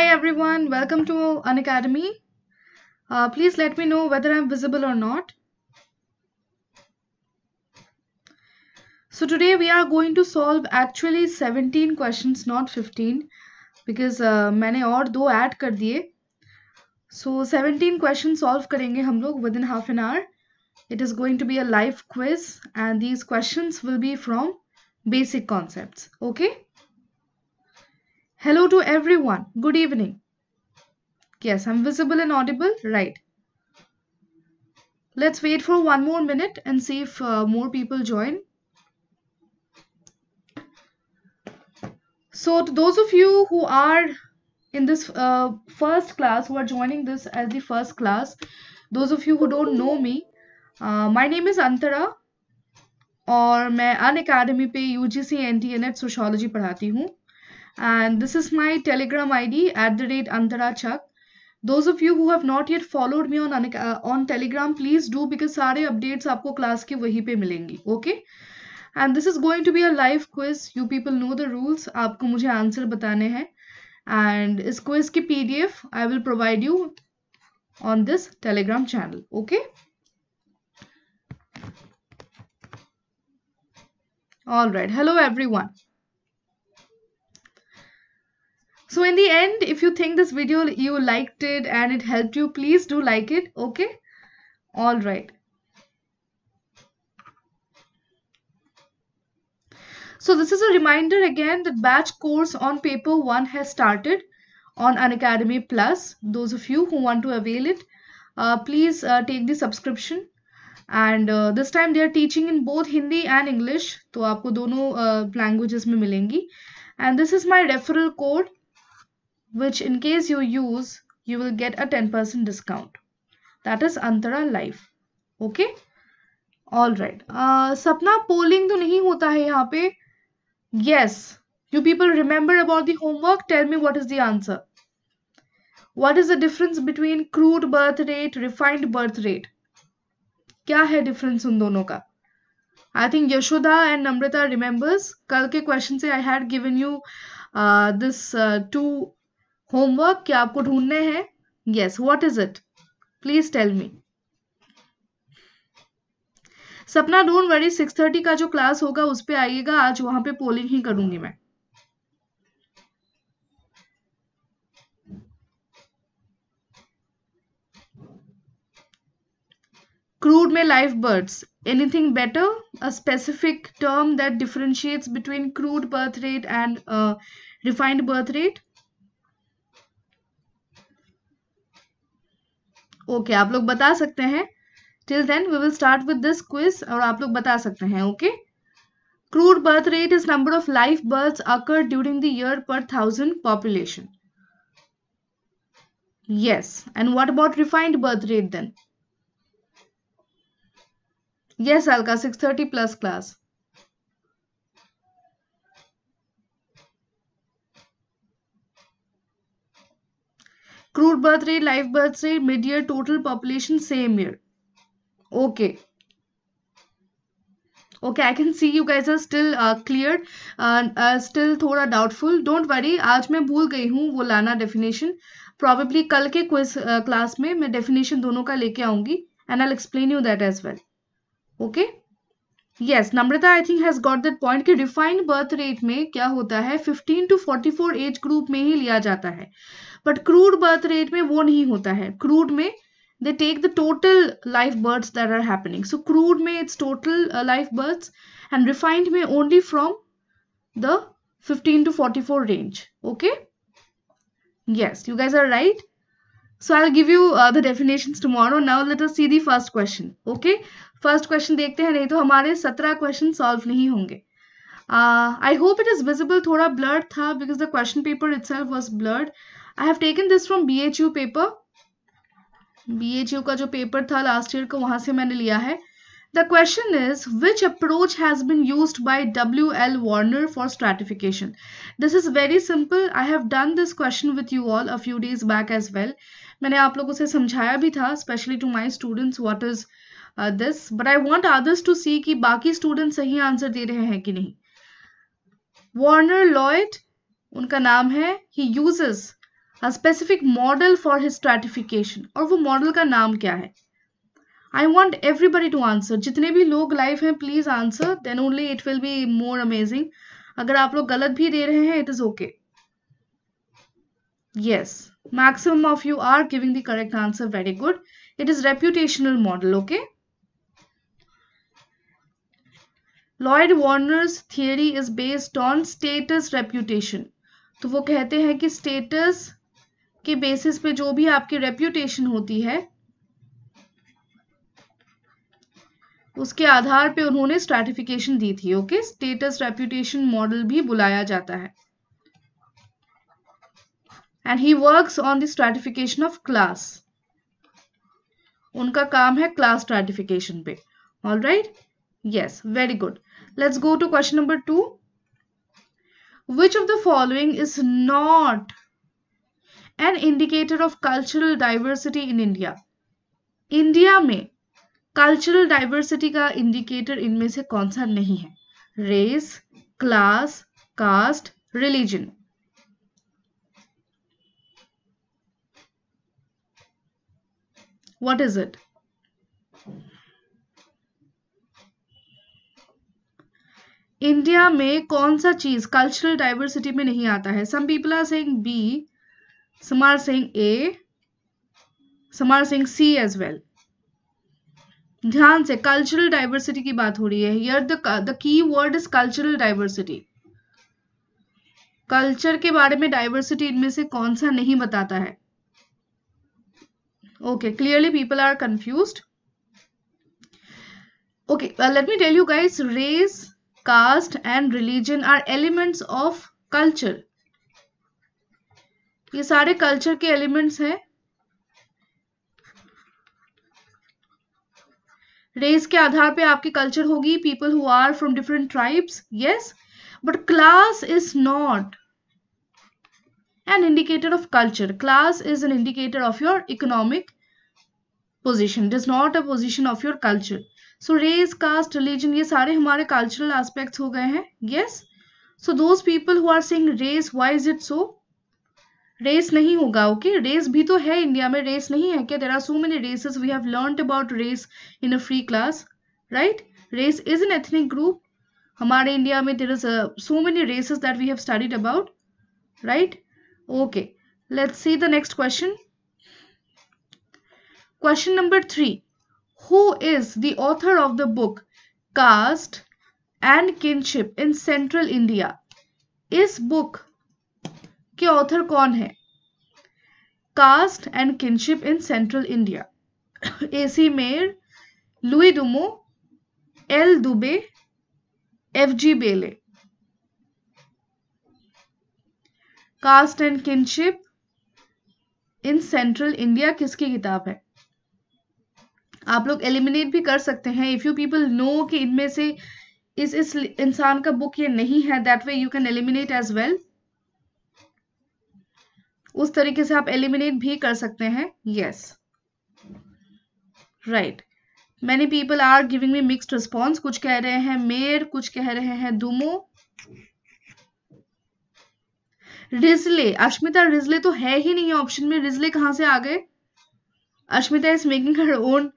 Hi everyone, welcome to An Academy. Uh, please let me know whether I'm visible or not. So today we are going to solve actually 17 questions, not 15, because many uh, मैंने और दो add कर दिए. So 17 questions solve करेंगे हम लोग within half an hour. It is going to be a live quiz, and these questions will be from basic concepts. Okay. Hello to everyone. Good evening. Yes, I'm visible and audible. Right. Let's wait for one more minute and see if uh, more people join. So to those of you who are in this uh, first class, who are joining this as the first class, those of you who don't know me, uh, my name is Antara and I am academy पे U G C N T and this is my telegram id at the rate antarachak those of you who have not yet followed me on uh, on telegram please do because sare updates aapko class ke wahi pe milengi okay and this is going to be a live quiz you people know the rules aapko mujhe answer batane hain and is quiz ki pdf I will provide you on this telegram channel okay all right hello everyone So in the end, if you think this video you liked it and it helped you, please do like it. Okay. All right. So this is a reminder again that batch course on paper 1 has started on Unacademy Plus. Those of you who want to avail it, uh, please uh, take the subscription. And uh, this time they are teaching in both Hindi and English. so आपको दोनों uh, languages में मिलेंगी. And this is my referral code which in case you use, you will get a 10% discount. That is Antara Life. Okay? Alright. Uh, Sapna polling to nahi hota hai yahan pe? Yes. You people remember about the homework? Tell me what is the answer. What is the difference between crude birth rate, refined birth rate? Kya hai difference un dono ka? I think Yashoda and Namrita remembers. Kal ke question se I had given you uh, this uh, two homework क्या आपको ढूंढने हैं yes what is it please tell me Sapna don't worry six thirty का जो class होगा उस पर आइएगा आज वहां पे पोलिंग ही करूंगी मैं क्रूड में live births anything better a specific term that differentiates between crude birth rate and refined birth rate okay okay, आप लोग बता सकते हैं till then we will start with this quiz और आप लोग बता सकते हैं okay crude birth rate is number of live birth occur during the year per thousand population yes and what about refined birth rate then yes Alka six thirty plus class crude birth rate live birth rate mid year total population same year okay okay I can see you gas are still clear still थोड़ा doubtful don't worry आज मैं भूल गई हूँ वो लाना definition probably कल के क्विज क्लास uh, में मैं डेफिनेशन दोनों का लेके आऊंगी and I explain you that as well okay yes Namrata I think has got that point कि डिफाइंड बर्थ रेट में क्या होता है fifteen to forty four age group में ही लिया जाता है बट क्रूड बर्थ रेट में वो नहीं होता है क्रूड में they take the total life births that are happening so crude में it's total life birth and refined में only from the fifteen to forty four range okay yes you gas are right so I give you the definition tomorrow now let us see the first question okay first question देखते हैं नहीं तो हमारे सत्रह question solve नहीं होंगे I hope it is visible थोड़ा blurred था because the question paper itself was blurred I have taken this from B H U paper B H U का जो पेपर था लास्ट ईयर का वहां से मैंने लिया है the question is which approach has been used by W L Warner for stratification this is very simple I have done this question with you all a few days back as well मैंने आप लोगों से समझाया भी था specially to my students what is this but I want others to see कि बाकी student सही आंसर दे रहे हैं कि नहीं वार्नर लॉयड उनका नाम है he uses specific model for his stratification और वो मॉडल का नाम क्या है I want everybody to answer जितने भी लोग लाइव हैं please answer then only it will be more amazing अगर आप लोग गलत भी दे रहे हैं it is okay yes maximum of you are giving the correct answer very good it is reputational model okay Lloyd Warner's theory is based on status reputation तो वो कहते हैं कि स्टेटस के बेसिस पे जो भी आपकी रेप्यूटेशन होती है उसके आधार पे उन्होंने स्ट्रेटिफिकेशन दी थी ओके स्टेटस रेप्यूटेशन मॉडल भी बुलाया जाता है and he works on the stratification of class उनका काम है क्लास स्ट्रेटिफिकेशन पे all right yes very good let's go to question number two which of the following is not an indicator of cultural diversity in India India में cultural diversity का indicator इनमें से कौन सा नहीं है race class caste religion what is it India में कौन सा चीज कल्चरल डाइवर्सिटी में नहीं आता है some people are saying B samar singh a samar singh c as well ध्यान से कल्चरल डाइवर्सिटी की बात हो रही है yeah the key word is cultural diversity culture के बारे में डाइवर्सिटी इनमें से कौन सा नहीं बताता है okay clearly people are confuse okay let me tell you guys race caste and religion are elements of culture ये सारे कल्चर के एलिमेंट्स हैं रेस के आधार पे आपकी कल्चर होगी people who are from different tribes yes but class is not an indicator of culture class is an indicator of your economic position it is not a position of your culture so race caste religion ये सारे हमारे cultural aspect हो गए हैं yes so those people who are saying race why is it so race नहीं होगा okay okay? Race भी तो है इंडिया में रेस नहीं है क्या there are so many races we have learn about race in a free class right race is an ethnic group हमारे इंडिया में there is so many races that we have studied about right okay let's see the next question question number three who is the author of the book caste and kinship in central India इस book के author कौन है caste and kinship in central India A C Mayer Louis Dumont L Dube F G Bailey caste and kinship in central India किसकी किताब है आप लोग eliminate भी कर सकते हैं इफ यू पीपल नो कि इनमें से इस इस इंसान का बुक ये नहीं है that way you can eliminate as well उस तरीके से आप एलिमिनेट भी कर सकते हैं yes right many people are giving me mixed response कुछ कह रहे हैं मेर कुछ कह रहे हैं दुमो रिजले अश्मिता रिजले तो है ही नहीं ऑप्शन में रिजले कहां से आ गए Asmita is making her own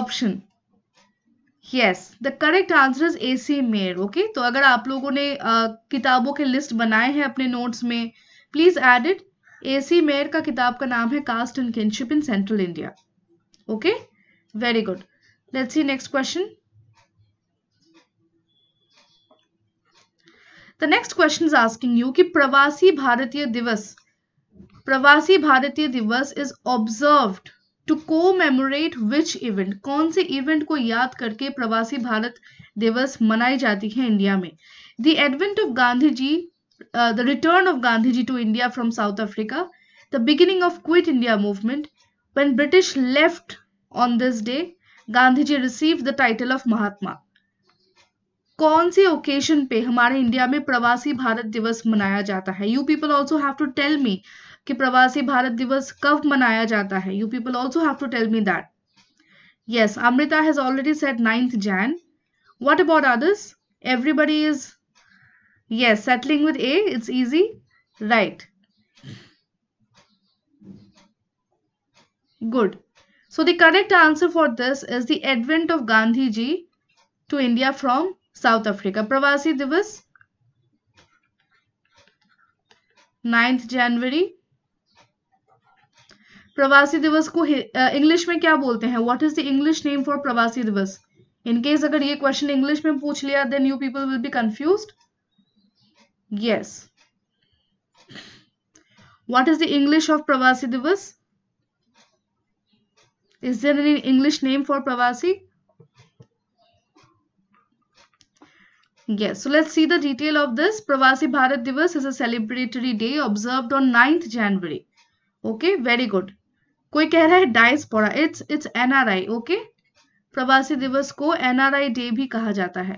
option yes the correct answer is A C Mayer okay तो अगर आप लोगों ने uh, किताबों के लिस्ट बनाए हैं अपने नोट्स में please add it A C Mayer का किताब का नाम है caste and kinship in central India okay very good let's see next question the next question is asking you कि प्रवासी भारतीय दिवस प्रवासी भारतीय दिवस इज ऑब्जर्व्ड टू को मेमोरेट विच इवेंट कौन से इवेंट को याद करके प्रवासी भारत दिवस मनाई जाती है इंडिया में the advent of Gandhi ji the return of Gandhiji to India from South Africa, the beginning of Quit India movement. When British left on this day, Gandhiji received the title of Mahatma. कौन से occasion पे हमारे India में प्रवासी भारत दिवस मनाया जाता है you people also have to tell me कि प्रवासी भारत दिवस कब मनाया जाता है you people also have to tell me that yes Amrita has already set ninth Jan what about others everybody is Yes, settling with A, it's easy. Right. Good. So the correct answer for this is the advent of Gandhiji to India from South Africa. Pravasi Divas, 9th January. Pravasi Divas ko eh, English mein kya bolte hain? What is the English name for Pravasi Divas? In case agar ye question English mein pooch liya, then new people will be confused. Yes. What is the English of Pravasi Divas? Is there any English name for Pravasi? Yes, so let's see the detail of this. Pravasi Bharat Divas is a celebratory day observed on 9th January. Okay, very good. कोई कह रहा है dice पड़ा it's it's NRI okay प्रवासी दिवस को NRI day भी कहा जाता है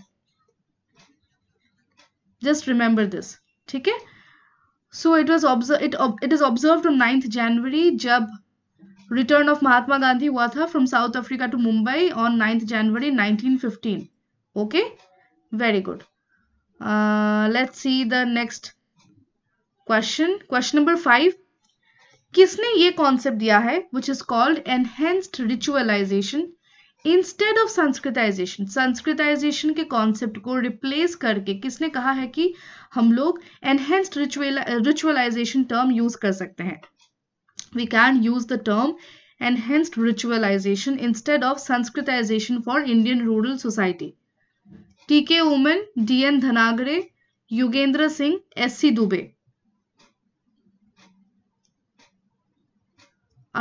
just remember this okay? so it was observed it, it is observed on 9th january jab return of mahatma gandhi hua from south africa to mumbai on 9th january 1915 okay very good uh, let's see the next question question number 5 किसने ये concept दिया है which is called enhanced ritualization? Instead of Sanskritization Sanskritization के concept को replace करके किसने कहा है कि हम लोग एनहेंस्ड रिचुअलाइजेशन टर्म यूज कर सकते हैं we can use the term enhanced ritualization instead of Sanskritization for Indian rural society T K Oommen D N Dhanagare Yogendra Singh S C Dube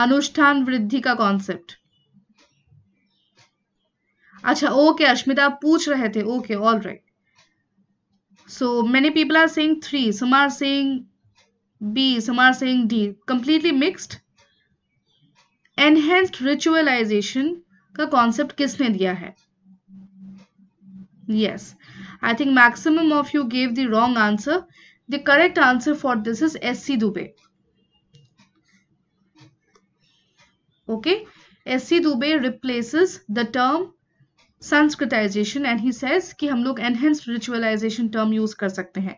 अनुष्ठान वृद्धि का कॉन्सेप्ट अच्छा ओके अश्मिता आप पूछ रहे थे okay all right so many people are saying three some saying B b some are saying d completely mixed enhanced का concept किसने दिया है yes I think maximum of you gave the wrong answer the correct answer for this is S C Dube okay S C Dube replaces the term Sanskritization and he says कि हम लोग enhanced ritualisation term use कर सकते हैं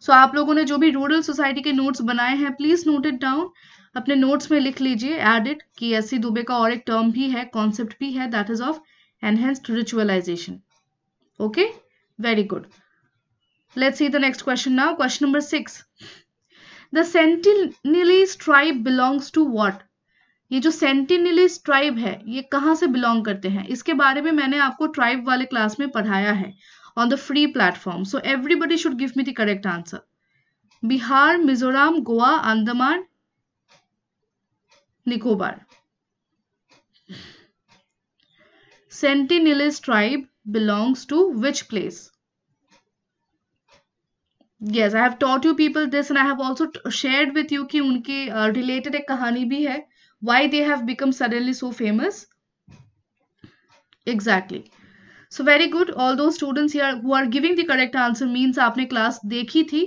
सो so, आप लोगों ने जो भी रूरल सोसाइटी के नोट्स बनाए हैं प्लीज नोट इट डाउन अपने नोट्स में लिख लीजिए एडिट कि एस दुबे का और एक टर्म भी है कॉन्सेप्ट भी है that is of enhanced ritualization okay very good let's see the next question now question number six the sentinelese tribe belongs to what ये जो सेंटिनिलिस ट्राइब है ये कहाँ से बिलोंग करते हैं इसके बारे में मैंने आपको ट्राइब वाले क्लास में पढ़ाया है on the free platform so everybody should give me the correct answer Bihar Mizoram Goa Andaman Nicobar Sentinelese tribe belongs to which place Yes, I have taught you people this and I have also shared with you कि उनकी uh, related एक कहानी भी है why they have become suddenly so famous exactly so very good all those students here who are giving the correct answer means aapne class dekhi thi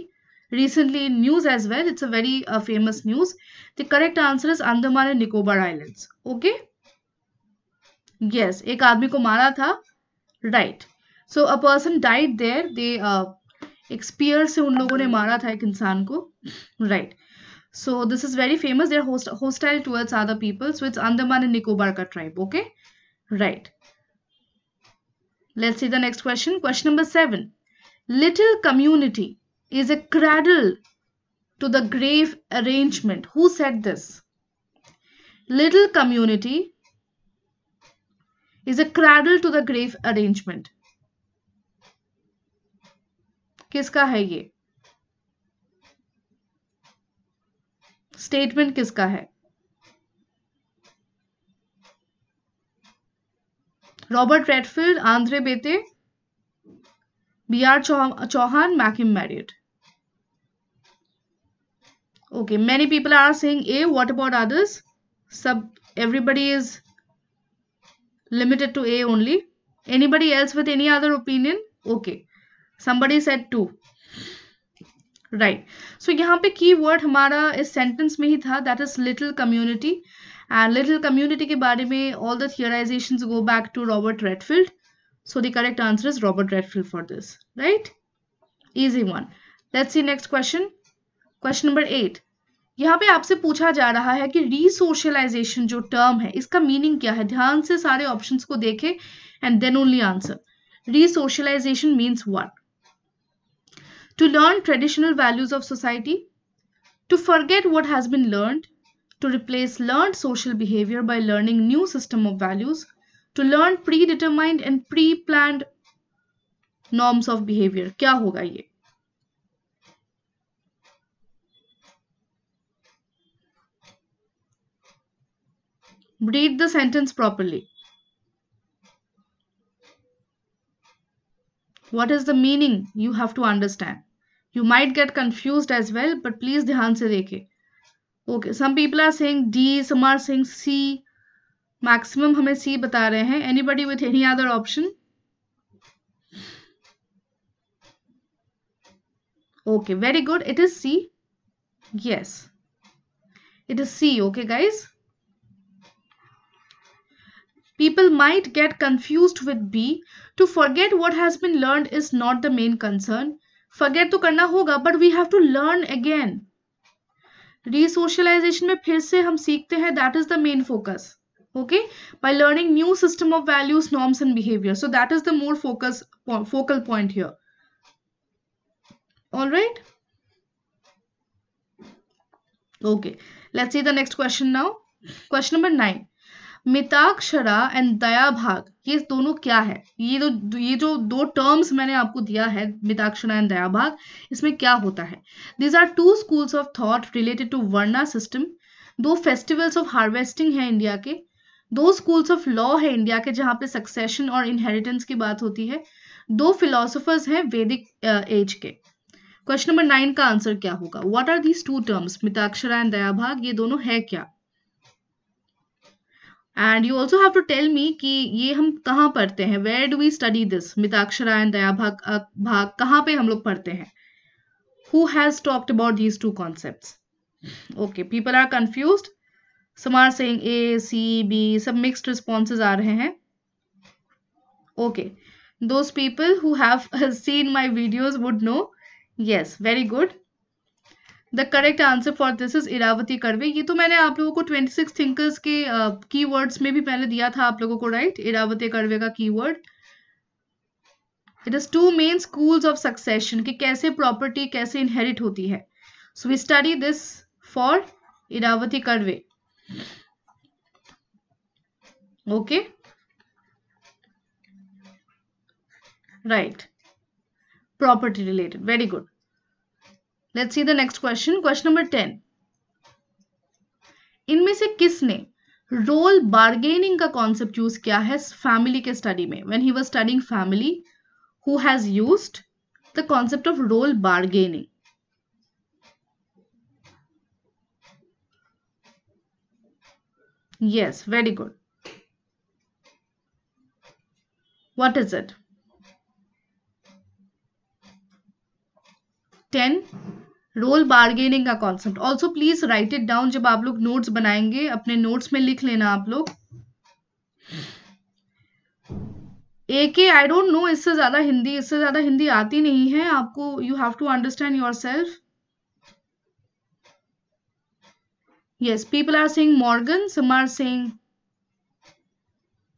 recently in news as well it's a very uh, famous news the correct answer is andaman and nicobar islands okay yes ek aadmi ko mara tha right so a person died there they uh, एक spear से उन लोगों ने मारा था एक इंसान को right right. So this is very famous. They're host hostile towards other people. So it's Andaman and Nicobar tribe. Okay. Right. Let's see the next question. Question number seven. Little community is a cradle to the grave arrangement. Who said this? Little community is a cradle to the grave arrangement. hai ye? Statement किसका है Robert Redfield Andre Beteille B R Chauhan McKim Marriott okay many people are saying A what about others सब everybody is limited to A only anybody else with any other opinion okay somebody said two right so यहाँ पे की word हमारा इस sentence में ही था that is little community and little community के बारे में all the theorization go back to Robert Redfield so the correct answer is Robert Redfield for this right easy one let's see next question question number eight यहाँ पे आपसे पूछा जा रहा है कि रीसोशलाइजेशन जो टर्म है इसका मीनिंग क्या है ध्यान से सारे ऑप्शंस को देखें and then only answer resocialization means what to learn traditional values of society, to forget what has been learned, to replace learned social behavior by learning new system of values, to learn predetermined and pre-planned norms of behavior. क्या होगा ये? Read the sentence properly. What is the meaning you have to understand? You might get confused as well, but please dhyan se dekhe. Okay, some people are saying D, some are saying C. Maximum हमें C बता रहे हैं. Anybody with any other option? Okay, very good. It is C. Yes. It is C. Okay, guys. People might get confused with B. To forget what has been learned is not the main concern. Forget तो करना होगा but we have to learn again resocialization में फिर से हम सीखते हैं that is the main focus okay by learning new system of values norms and behaviour so that is the more focus focal point here all right okay let's see the next question now question number nine Mitakshara and Dayabhaga ये दोनों क्या है ये जो ये जो दो terms मैंने आपको दिया है मिताक्षरा एंड दया भाग इसमें क्या होता है these are two schools of thought related to varna system दो फेस्टिवल्स ऑफ हार्वेस्टिंग है इंडिया के दो स्कूल्स ऑफ लॉ है इंडिया के जहाँ पे सक्सेशन और इनहेरिटेंस की बात होती है दो फिलोसोफर्स हैं वैदिक एज uh, के क्वेश्चन नंबर नाइन का आंसर क्या होगा what are these two terms Mitakshara and Dayabhaga ये दोनों है क्या and you also have to tell me कि ये हम कहाँ पढ़ते हैं where do we study this Mitakshara and Dayabhaga भाग कहाँ पे हम लोग पढ़ते हैं who has talked about these two concept okay people are confused Samar Singh A C B सब मिक्सड रिस्पॉन्सेज आ रहे हैं okay those people who have seen my videos would know yes very good the correct answer for this is Irawati Karve ये तो मैंने आप लोगों को 26 थिंकर्स के की uh, में भी पहले दिया था आप लोगों को राइट right? इरावती करवे का word it is two main schools of succession कि कैसे प्रॉपर्टी कैसे इनहेरिट होती है so we study this for Irawati Karve okay right property related very good let's see the next question question number ten इनमें से किसने role bargaining का concept use किया है फैमिली के स्टडी में when he was studying family who has use the concept of role bargaining yes very good what is it role bargaining का concept also please write it down जब आप लोग notes बनाएंगे अपने नोट्स में लिख लेना आप लोग ए के आई डोंट नो इससे ज्यादा हिंदी इससे ज्यादा हिंदी आती नहीं है आपको you have to understand yourself yes people are saying Morgan some are saying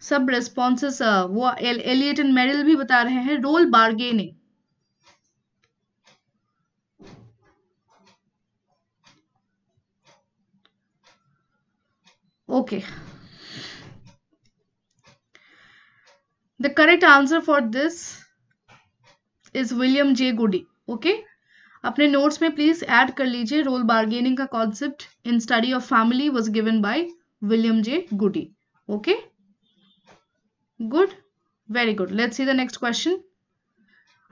सब रेस्पॉन्सेस uh, वो एलियट एंड मेरिल भी बता रहे हैं role bargaining Okay. The correct answer for this is William J. Goody. Okay. अपने notes में please add कर लीजिए रोल बार्गेनिंग का concept in study of family was given by William J Goody okay good very good let's see the next question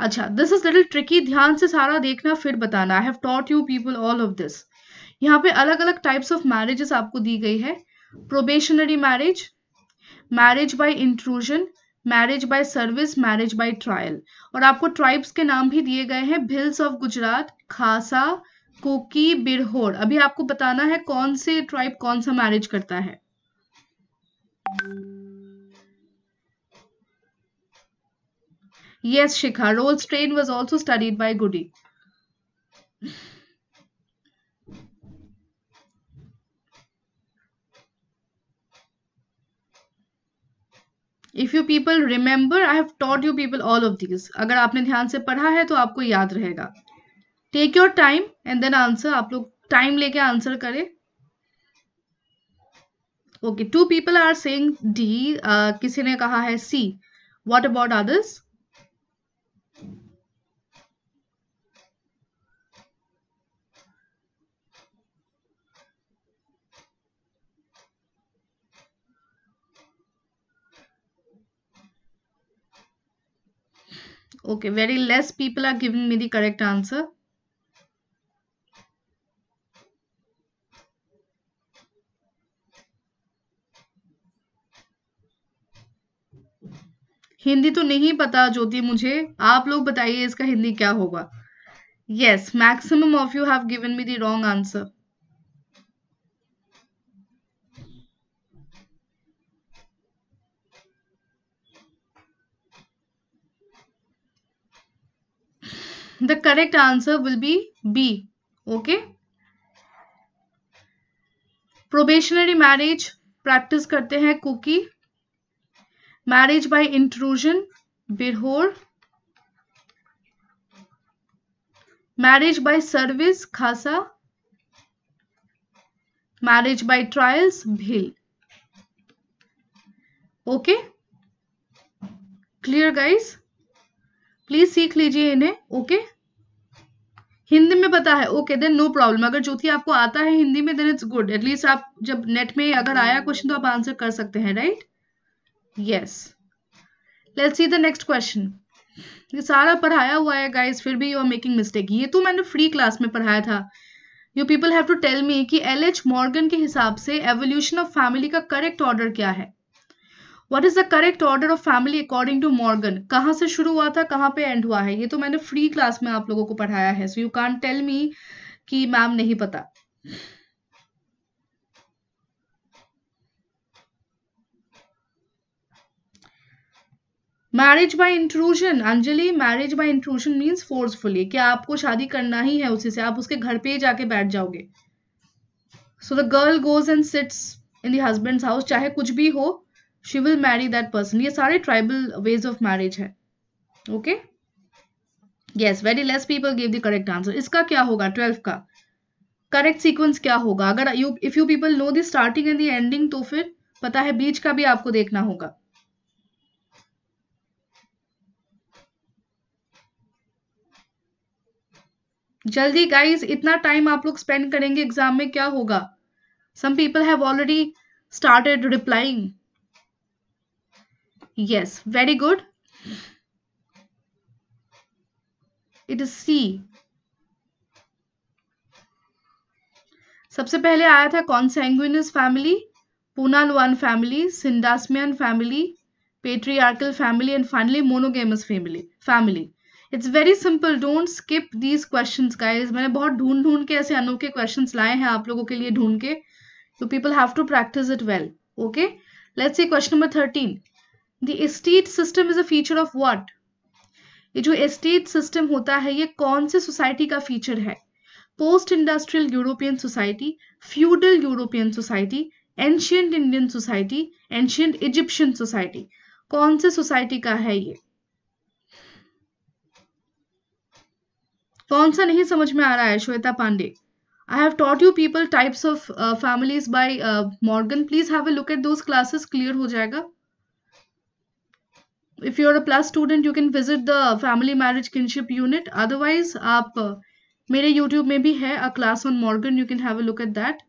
अच्छा this is little tricky ध्यान से सारा देखना फिर बताना I have taught you people all of this यहाँ पे अलग अलग टाइप्स ऑफ मैरिजेस आपको दी गई है probationary marriage marriage by intrusion marriage by service marriage by trial और आपको ट्राइब्स के नाम भी दिए गए हैं भिल्स ऑफ गुजरात खासा कोकी बिरहोर अभी आपको बताना है कौन से ट्राइब कौन सा मैरिज करता है yes Shikha rolls train was also studied by Goody if you people remember I have taught you people all of these अगर आपने ध्यान से पढ़ा है तो आपको याद रहेगा take your time and then answer आप लोग टाइम लेके आंसर करें okay two people are saying D किसी ने कहा है C what about others okay very less people are giving me the correct answer Hindi तो नहीं पता ज्योति मुझे आप लोग बताइए इसका हिंदी क्या होगा yes maximum of you have given me the wrong answer the correct answer will be B okay probationary marriage practice करते हैं Kuki marriage by intrusion Birhor marriage by service Khasa marriage by trials Bhil okay clear guys please सीख लीजिए इन्हें okay Hindi में पता है okay then no problem अगर ज्योति आपको आता है हिंदी में देन इट्स गुड एटलीस्ट आप जब नेट में अगर आया क्वेश्चन तो आप आंसर कर सकते हैं right yes let's see the next question ये सारा पढ़ाया हुआ है गाइस फिर भी यू आर मेकिंग मिस्टेक ये तो मैंने फ्री क्लास में पढ़ाया था you people have to tell me कि एल एच मॉर्गन के हिसाब से एवोल्यूशन ऑफ फैमिली का करेक्ट ऑर्डर क्या है what is the correct order of family according to Morgan कहाँ से शुरू हुआ था कहाँ पे एंड हुआ है ये तो मैंने फ्री क्लास में आप लोगों को पढ़ाया है so you can't tell me कि मैम नहीं पता marriage by intrusion Anjali marriage by intrusion means forcefully कि आपको शादी करना ही है उसी से आप उसके घर पे ही जाके बैठ जाओगे so the girl goes and sits in the husband house चाहे कुछ भी हो she will marry that person ये सारे ट्राइबल वेज ऑफ मैरिज है okay yes very less people give the correct answer इसका क्या होगा ट्वेल्थ का करेक्ट सीक्वेंस क्या होगा अगर you if you people know the starting and the ending तो फिर पता है बीच का भी आपको देखना होगा जल्दी गाइस इतना टाइम आप लोग स्पेंड करेंगे एग्जाम में क्या होगा some people have already started replying Yes, very good. It is C. सबसे पहले आया था consanguineous family Punaluan family syndyasmian family patriarchal family and finally monogamous family family it's very simple don't skip these questions guys मैंने बहुत ढूंढ ढूंढ के ऐसे अनोखे questions लाए हैं आप लोगों के लिए ढूंढ के so people have to practice it well okay let's see question number 13 the estate system is a feature of what ये जो एस्टेट सिस्टम होता है ये कौन से सोसाइटी का फीचर है post industrial European society feudal European society ancient Indian society ancient Egyptian society कौन से सोसाइटी का है ये कौन सा नहीं समझ में आ रहा है Shweta Pandey I have taught you people types of uh, families by uh, Morgan. Please have a look at those classes. Clear हो जाएगा. if you're a plus student you can visit the family marriage kinship unit otherwise aap uh, YouTube YouTube में भी है a class on Morgan you can have a look at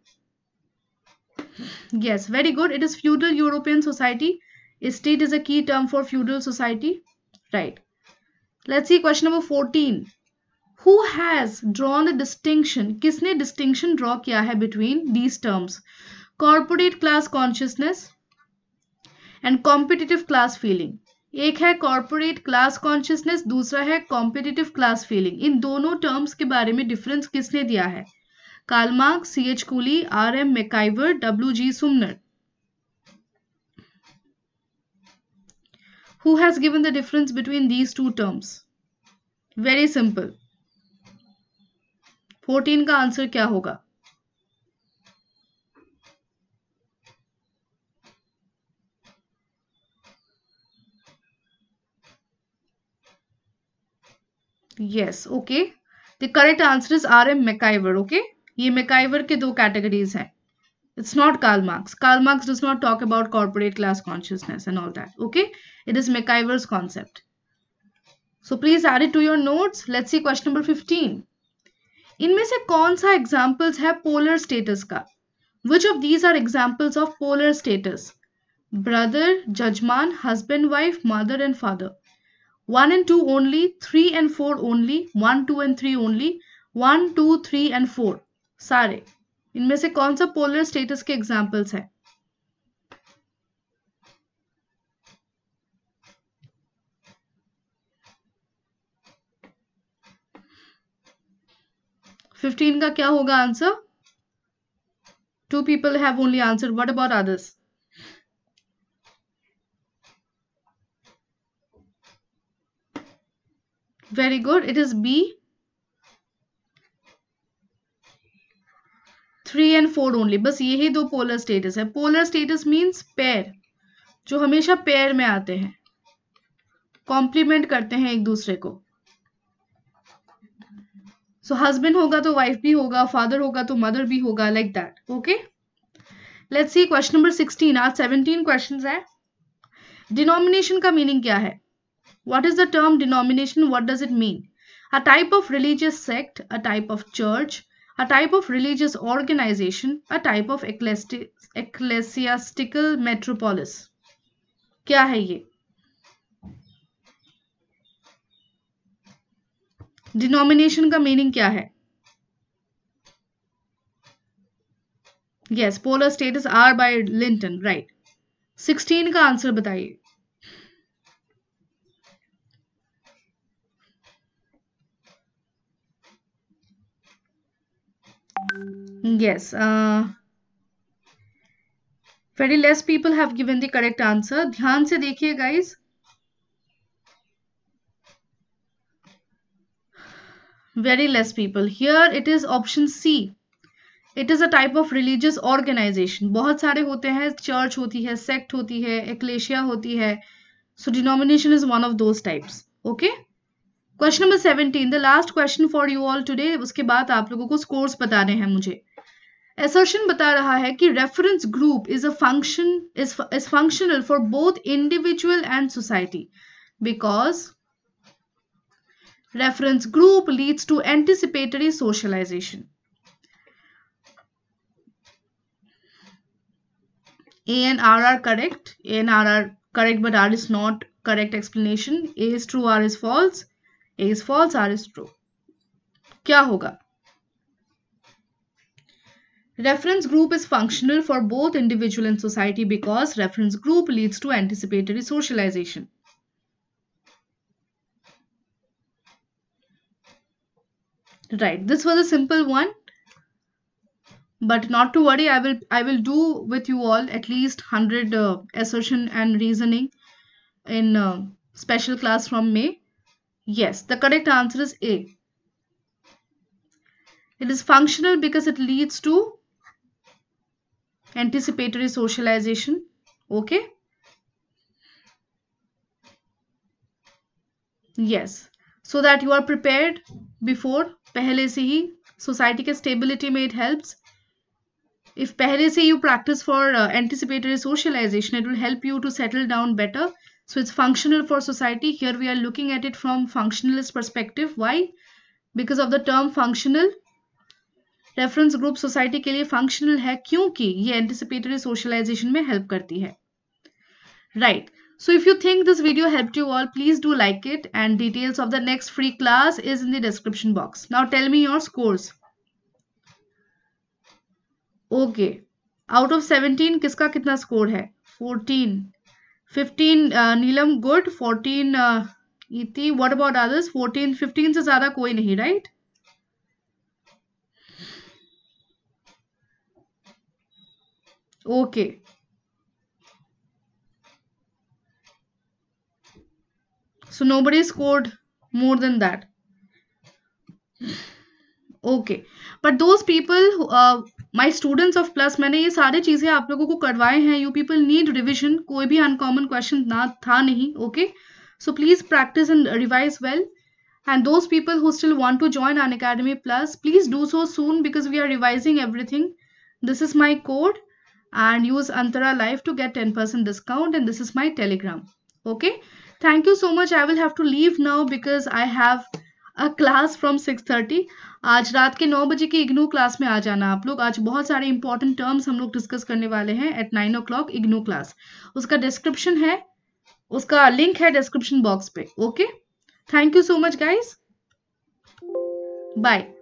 yes very good it is feudal european society estate is a key term for feudal society right let's see question number 14 who has drawn a distinction kisne distinction draw kiya hai between these terms corporate class consciousness and competitive class feeling एक है corporate class consciousness दूसरा है competitive class feeling in दोनों terms के बारे में difference किसने दिया है Karl Marx C H Cooley R M MacIver W G Sumner who has given the difference between these two terms very simple 14 का आंसर क्या होगा yes okay the correct answer is R M MacIver okay ये MacIver के दो categories हैं it's not Karl Marx Karl Marx does not talk about corporate class consciousness and all that okay it is MacIver concept so please add it to your notes let's see question number 15 इनमें से कौन सा examples है polar status का which of these are examples of polar status brother jajman husband wife mother and father one and two only three and four only one two and three only one two three and four सारे इनमें से कौन सा polar status के examples हैं fifteen का क्या होगा answer two people have only answer what about others Very good. It is B. 3 and 4 ओनली बस यही दो पोलर स्टेटस है पोलर स्टेटस मीन्स पेयर जो हमेशा पेयर में आते हैं कॉम्प्लीमेंट करते हैं एक दूसरे को सो so, हस्बैंड होगा तो वाइफ भी होगा फादर होगा तो मदर भी होगा like that okay let's see question number 16 आज 17 क्वेश्चंस है डिनोमिनेशन का मीनिंग क्या है What is the term denomination? What does it mean? A type of religious sect, a type of church, a type of religious organization, a type of ecclesi ecclesiastical metropolis. kya hai ye denomination का meaning क्या है yes polar status are by Linton right 16 का answer बताइए Yes. Uh, very less people have given the correct answer. ध्यान से देखिए guys. Very less people. Here it is option C. It is a type of religious organisation बहुत सारे होते हैं church होती है सेक्ट होती है एक्लेशिया होती है so denomination is one of those types okay question number seventeen the last question for you all today उसके बाद आप लोगों को स्कोर्स बताने हैं मुझे एसर्शन बता रहा है कि reference group is a function is functional for both individual and society because reference group leads to anticipatory socialisation A and R are correct A and R are correct but R is not correct explanation A is true R is false A is false, R is true. क्या होगा Reference group is functional for both individual and society because reference group leads to anticipatory socialization. Right, this was a simple one. But not to worry, I will I will do with you all at least 100 uh, assertion and reasoning in uh, special class from May. Yes, the correct answer is A. It is functional because it leads to anticipatory socialization. Okay. Yes. So that you are prepared before. पहले से ही society के stability में it helps. if pehle se you practice for uh, anticipatory socialization it will help you to settle down better so it's functional for society here we are looking at it from functionalist perspective why because of the term functional reference group society के लिए functional है क्योंकि ये anticipatory socialisation में help करती है right so if you think this video help you all please do like it and details of the next free class is in the description box now tell me your scores okay out of seventeen किसका कितना score है fourteen 15 uh, Neelam good 14 uh, Iti what about others 14 15 से ज़्यादा कोई नहीं right okay so nobody scored more than that okay but those people uh, my students of plus मैंने ये सारी चीज़ें आप लोगों को करवाए हैं यू पीपल नीड रिविजन कोई भी अनकॉमन क्वेश्चन ना था नहीं okay so please practice and revise well and those people who still want to join an academy plus please do so soon because we are revising everything this is my code and use antara live to get 10% discount and this is my telegram okay thank you so much i will have to leave now because i have class from six thirty आज रात के नौ बजे की IGNOU class में आ जाना आप लोग आज बहुत सारे इंपॉर्टेंट टर्म्स हम लोग डिस्कस करने वाले हैं at nine o'clock IGNOU class उसका डिस्क्रिप्शन है उसका लिंक है डिस्क्रिप्शन बॉक्स पे okay thank you so much guys bye